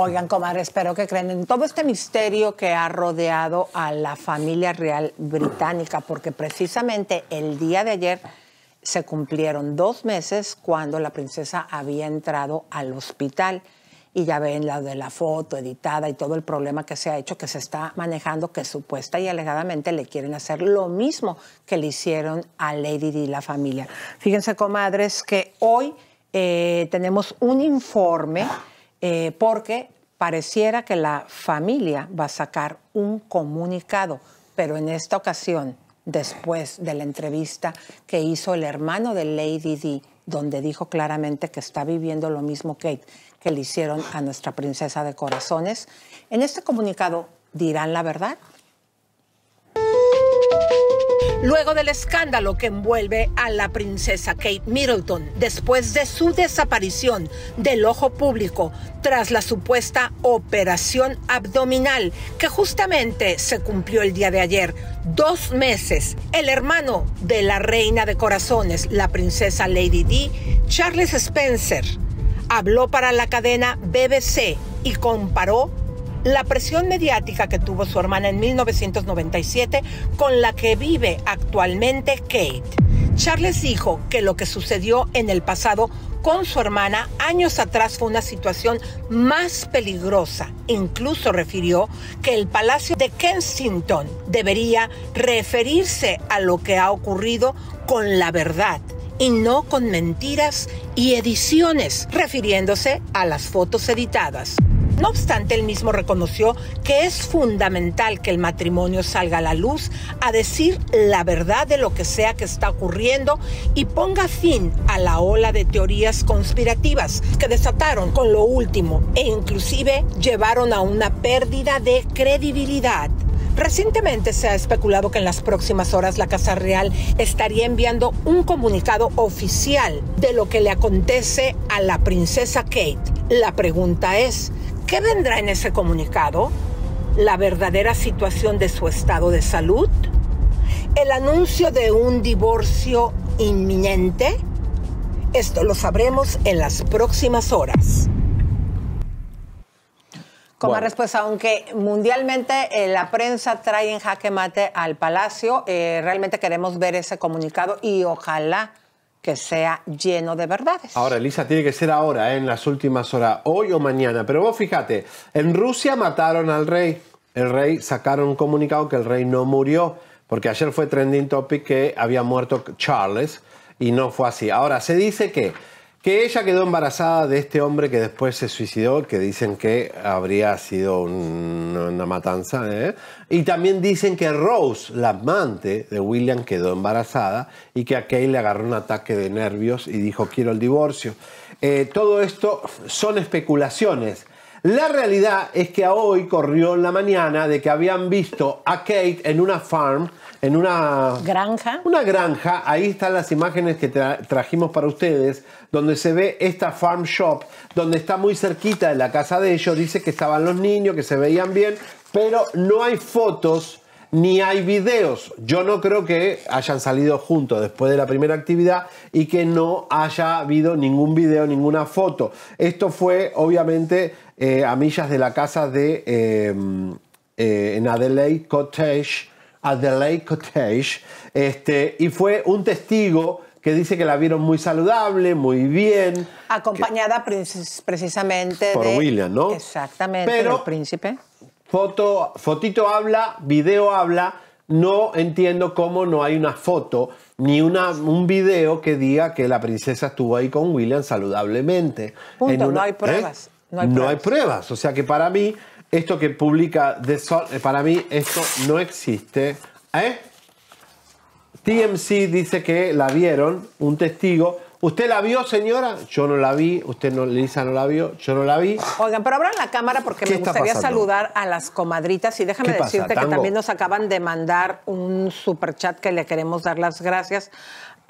Oigan, comadres, espero que creen en todo este misterio que ha rodeado a la familia real británica, porque precisamente el día de ayer se cumplieron dos meses cuando la princesa había entrado al hospital. Y ya ven la de la foto editada y todo el problema que se ha hecho, que se está manejando, que supuesta y alegadamente le quieren hacer lo mismo que le hicieron a Lady Di la familia. Fíjense, comadres, que hoy eh, tenemos un informe eh, porque pareciera que la familia va a sacar un comunicado, pero en esta ocasión, después de la entrevista que hizo el hermano de Lady D, donde dijo claramente que está viviendo lo mismo Kate que le hicieron a nuestra princesa de corazones, en este comunicado dirán la verdad luego del escándalo que envuelve a la princesa Kate Middleton después de su desaparición del ojo público tras la supuesta operación abdominal que justamente se cumplió el día de ayer. Dos meses, el hermano de la reina de corazones, la princesa Lady D, Charles Spencer, habló para la cadena BBC y comparó la presión mediática que tuvo su hermana en 1997 con la que vive actualmente Kate. Charles dijo que lo que sucedió en el pasado con su hermana años atrás fue una situación más peligrosa. Incluso refirió que el Palacio de Kensington debería referirse a lo que ha ocurrido con la verdad y no con mentiras y ediciones, refiriéndose a las fotos editadas. No obstante, él mismo reconoció que es fundamental que el matrimonio salga a la luz a decir la verdad de lo que sea que está ocurriendo y ponga fin a la ola de teorías conspirativas que desataron con lo último e inclusive llevaron a una pérdida de credibilidad. Recientemente se ha especulado que en las próximas horas la Casa Real estaría enviando un comunicado oficial de lo que le acontece a la princesa Kate. La pregunta es, ¿Qué vendrá en ese comunicado? ¿La verdadera situación de su estado de salud? ¿El anuncio de un divorcio inminente? Esto lo sabremos en las próximas horas. Como respuesta, aunque mundialmente eh, la prensa trae en jaque mate al Palacio, eh, realmente queremos ver ese comunicado y ojalá que sea lleno de verdades. Ahora, Elisa, tiene que ser ahora, ¿eh? en las últimas horas, hoy o mañana. Pero vos fíjate, en Rusia mataron al rey. El rey sacaron un comunicado que el rey no murió, porque ayer fue trending topic que había muerto Charles y no fue así. Ahora, se dice que que ella quedó embarazada de este hombre que después se suicidó, que dicen que habría sido una matanza. ¿eh? Y también dicen que Rose, la amante de William, quedó embarazada y que a Kate le agarró un ataque de nervios y dijo quiero el divorcio. Eh, todo esto son especulaciones. La realidad es que hoy corrió en la mañana de que habían visto a Kate en una farm en una granja. Una granja, ahí están las imágenes que trajimos para ustedes, donde se ve esta farm shop, donde está muy cerquita de la casa de ellos, dice que estaban los niños, que se veían bien, pero no hay fotos ni hay videos. Yo no creo que hayan salido juntos después de la primera actividad y que no haya habido ningún video, ninguna foto. Esto fue obviamente eh, a millas de la casa de em, eh, en Adelaide Cottage lake Cottage, este, y fue un testigo que dice que la vieron muy saludable, muy bien. Acompañada precisamente por William, ¿no? Exactamente, Pero, el príncipe. Foto, fotito habla, video habla, no entiendo cómo no hay una foto ni una, un video que diga que la princesa estuvo ahí con William saludablemente. Punto, ¿eh? no hay pruebas. no hay, pruebas. O sea que para mí esto que publica The Sol, eh, para mí esto no existe. ¿Eh? TMC dice que la vieron, un testigo. ¿Usted la vio, señora? Yo no la vi. Usted no, Lisa no la vio. Yo no la vi. Oigan, pero abran la cámara porque me gustaría saludar a las comadritas y déjame decirte que también nos acaban de mandar un super chat que le queremos dar las gracias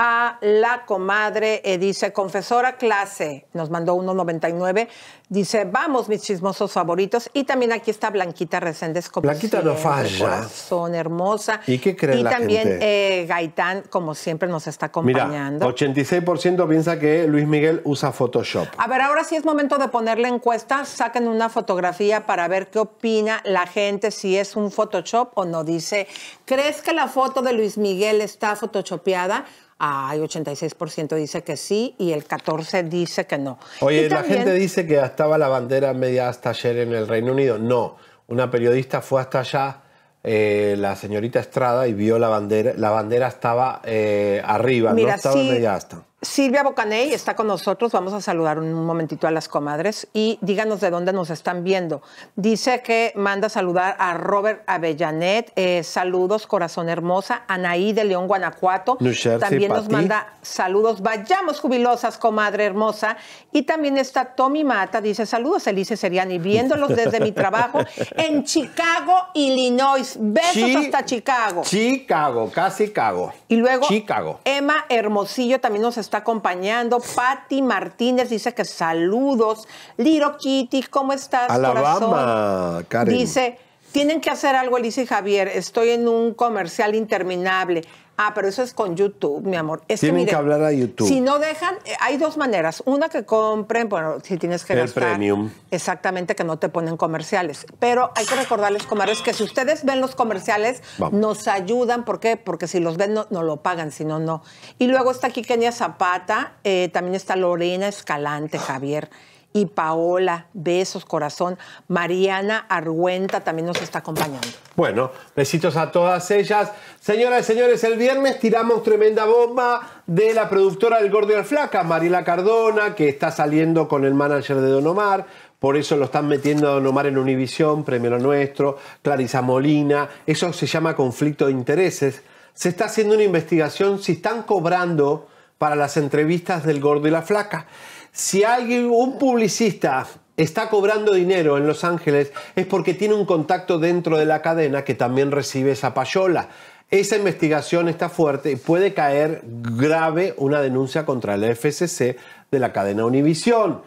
a la comadre, eh, dice, confesora clase, nos mandó 1.99, dice, vamos mis chismosos favoritos, y también aquí está Blanquita Reséndez. Como Blanquita no falla. Son hermosa. ¿Y qué creen Y la también gente? Eh, Gaitán, como siempre, nos está acompañando. Mira, 86% piensa que Luis Miguel usa Photoshop. A ver, ahora sí es momento de ponerle encuesta, saquen una fotografía para ver qué opina la gente, si es un Photoshop o no, dice ¿Crees que la foto de Luis Miguel está photoshopeada? Hay 86% dice que sí y el 14% dice que no. Oye, la gente dice que estaba la bandera media hasta ayer en el Reino Unido. No, una periodista fue hasta allá, eh, la señorita Estrada, y vio la bandera. La bandera estaba eh, arriba, no estaba sí, media hasta. Silvia Bocaney está con nosotros. Vamos a saludar un momentito a las comadres y díganos de dónde nos están viendo. Dice que manda saludar a Robert Avellanet. Eh, saludos, corazón hermosa. Anaí de León, Guanajuato. también nos manda saludos. Vayamos jubilosas, comadre hermosa. Y también está Tommy Mata. Dice saludos, Elise Seriani. Viéndolos desde mi trabajo en Chicago, Illinois. Besos hasta Chicago. Chicago, casi cago. Y luego Chicago. Emma Hermosillo también nos está está acompañando. Patti Martínez dice que saludos. Liro Kitty, ¿cómo estás? Alabama, Karen. Dice, tienen que hacer algo, Elisa y Javier. Estoy en un comercial interminable. Ah, pero eso es con YouTube, mi amor. Es Tienen que, hablar a YouTube. Si no dejan, eh, hay dos maneras. Una que compren, bueno, si tienes que El premium. Exactamente, que no te ponen comerciales. Pero hay que recordarles, comadres, que si ustedes ven los comerciales, nos ayudan. ¿Por qué? Porque si los ven, no, lo pagan, si no, no. Y luego está aquí Kenia Zapata, eh, también está Lorena Escalante, Javier y Paola, besos, corazón. Mariana Argüenta también nos está acompañando. Bueno, besitos a todas ellas. Señoras y señores, el viernes tiramos tremenda bomba de la productora del Gordo y la Flaca, Mariela Cardona, que está saliendo con el manager de Don Omar. Por eso lo están metiendo a Don Omar en Univisión, Premio Nuestro, Clarisa Molina. Eso se llama conflicto de intereses. Se está haciendo una investigación si están cobrando para las entrevistas del Gordo y la Flaca. Si un publicista está cobrando dinero en Los Ángeles, es porque tiene un contacto dentro de la cadena que también recibe esa payola. Esa investigación está fuerte y puede caer grave una denuncia contra el FCC de la cadena Univisión.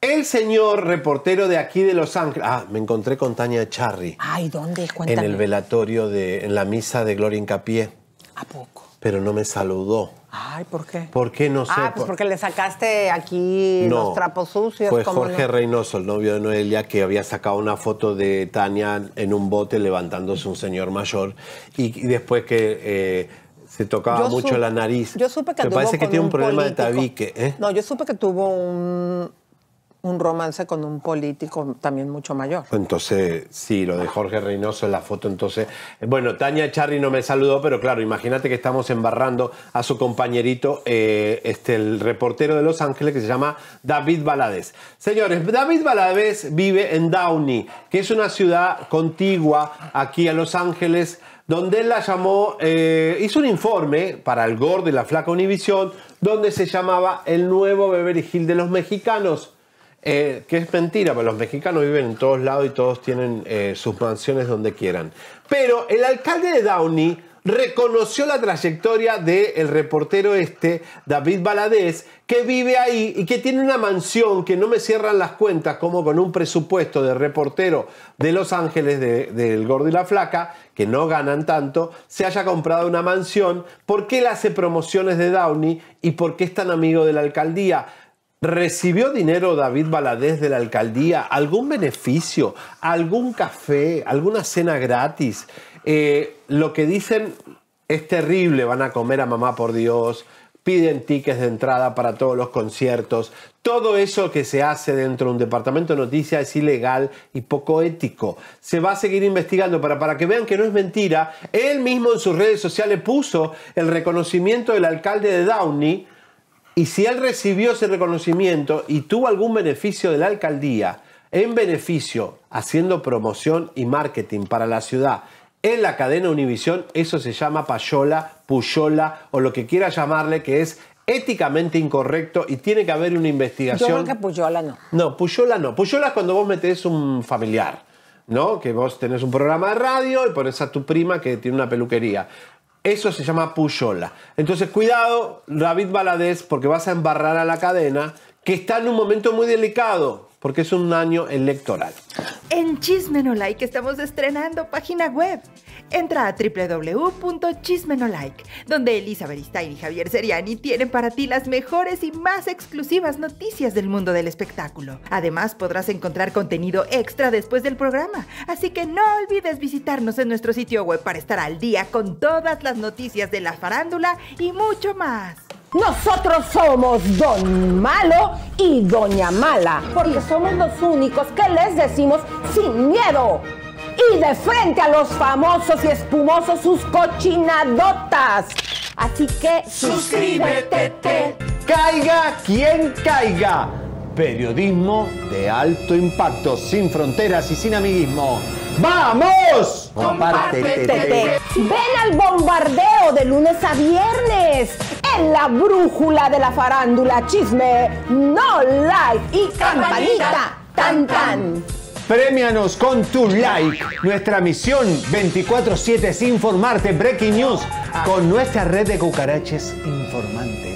El señor reportero de aquí de Los Ángeles. Ah, me encontré con Tania Charry. Ay, ¿dónde? Cuéntame. En el velatorio de. en la misa de Gloria Incapié. ¿A poco? Pero no me saludó. Ay, ¿por qué? ¿Por qué? no sé. Ah, pues porque le sacaste aquí los trapos sucios. fue Jorge Reynoso, el novio de Noelia, que había sacado una foto de Tania en un bote levantándose un señor mayor y, después que eh, se tocaba mucho la nariz. Yo supe que Me parece que tiene un, problema de tabique. ¿eh? No, yo supe que tuvo un un romance con un político también mucho mayor. Entonces, sí, lo de Jorge Reynoso en la foto, entonces... Eh, bueno, Tania Charri no me saludó, pero claro, imagínate que estamos embarrando a su compañerito, eh, este, el reportero de Los Ángeles, que se llama David Balades. Señores, David Balades vive en Downey, que es una ciudad contigua aquí a Los Ángeles, donde él la llamó, eh, hizo un informe para el gordo y la flaca Univisión, donde se llamaba El nuevo Beverly Hill de los mexicanos. Eh, que es mentira, pero pues los mexicanos viven en todos lados y todos tienen eh, sus mansiones donde quieran. Pero el alcalde de Downey reconoció la trayectoria del reportero este, David Baladés, que vive ahí y que tiene una mansión que no me cierran las cuentas, como con un presupuesto de reportero de Los Ángeles, del Gordo y la Flaca, que no ganan tanto, se haya comprado una mansión, qué él hace promociones de Downey y por qué es tan amigo de la alcaldía. ¿Recibió dinero David Baladés de la alcaldía? ¿Algún beneficio? ¿Algún café? ¿Alguna cena gratis? Eh, lo que dicen es terrible, van a comer a mamá por Dios, piden tickets de entrada para todos los conciertos. Todo eso que se hace dentro de un departamento de noticias es ilegal y poco ético. Se va a seguir investigando, pero para que vean que no es mentira, él mismo en sus redes sociales puso el reconocimiento del alcalde de Downey y si él recibió ese reconocimiento y tuvo algún beneficio de la alcaldía, en beneficio, haciendo promoción y marketing para la ciudad, en la cadena Univisión, eso se llama payola, puyola o lo que quiera llamarle, que es éticamente incorrecto y tiene que haber una investigación. Yo creo que puyola no. No, puyola no. Puyola es cuando vos metés un familiar. ¿no? Que vos tenés un programa de radio y pones a tu prima que tiene una peluquería. Eso se llama puyola. Entonces, cuidado, David Baladés, porque vas a embarrar a la cadena, que está en un momento muy delicado porque es un año electoral. En Chismenolike estamos estrenando página web. Entra a www.chismenolike, donde Elizabeth Stein y Javier Seriani tienen para ti las mejores y más exclusivas noticias del mundo del espectáculo. Además, podrás encontrar contenido extra después del programa, así que no olvides visitarnos en nuestro sitio web para estar al día con todas las noticias de la farándula y mucho más. Nosotros somos Don Malo y Doña Mala, porque somos los únicos que les decimos sin miedo y de frente a los famosos y espumosos sus cochinadotas. Así que suscríbete. Caiga quien caiga. Periodismo de alto impacto, sin fronteras y sin amiguismo. ¡Vamos! Compártete. Ven al bombardeo de lunes a viernes la brújula de la farándula, chisme, no like y campanita, tan tan. Premianos con tu like. Nuestra misión 24-7 es informarte Breaking News con nuestra red de cucaraches informantes.